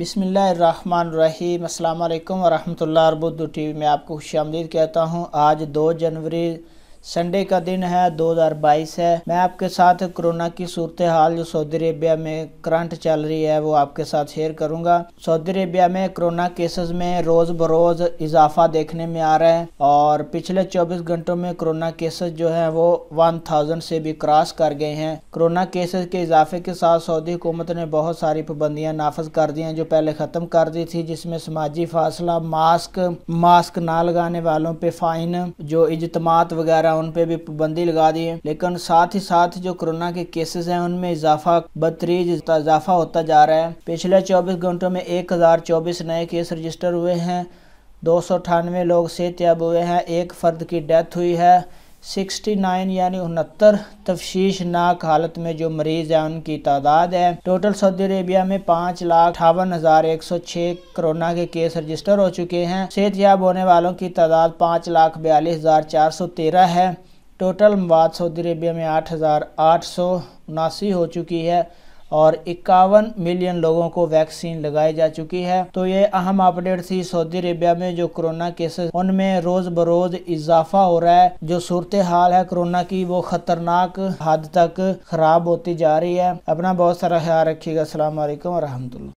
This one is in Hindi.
बिसमीम अल्लाम वरहमल अरबुद्दू टी वी में आपको आमदीद कहता हूँ आज दो जनवरी संडे का दिन है 2022 है मैं आपके साथ कोरोना की सूरत हाल जो सऊदी अरेबिया में करंट चल रही है वो आपके साथ शेयर करूंगा सऊदी अरेबिया में कोरोना केसेस में रोज बरोज इजाफा देखने में आ रहा है और पिछले 24 घंटों में कोरोना केसेस जो है वो 1000 से भी क्रॉस कर गए हैं कोरोना केसेस के इजाफे के साथ सऊदी हुकूमत ने बहुत सारी पाबंदियाँ नाफज कर दी हैं जो पहले ख़त्म कर दी थी जिसमें समाजी फासला मास्क मास्क ना लगाने वालों पर फ़ाइन जो इजतमात वगैरह वगैरह उन पे भी पाबंदी लगा दी है लेकिन साथ ही साथ जो कोरोना के केसेस हैं उनमें इजाफा बदतरीज इजाफा होता जा रहा है पिछले चौबीस घंटों में एक हज़ार चौबीस नए केस रजिस्टर हुए हैं दो सौ अठानवे लोग सेहतियाब हुए हैं एक फ़र्द की डेथ हुई है सिक्सटी नाइन यानी उनहत्तर तफशीशनाक हालत में जो मरीज़ हैं उनकी तादाद है टोटल सऊदी अरेबिया में पाँच लाख अठावन हज़ार एक सौ छः कोरोना के केस रजिस्टर हो चुके हैं याब होने वालों की तादाद पाँच लाख बयालीस हज़ार चार सौ तेरह है टोटल मवाद सऊदी अरेबिया में आठ हज़ार आठ सौ उनासी हो चुकी है और इक्यावन मिलियन लोगों को वैक्सीन लगाई जा चुकी है तो ये अहम अपडेट थी सऊदी अरेबिया में जो कोरोना केसेस उनमें रोज बरोज इजाफा हो रहा है जो सूरत हाल है कोरोना की वो खतरनाक हद तक खराब होती जा रही है अपना बहुत सारा ख्याल रखिएगा असल वरहमल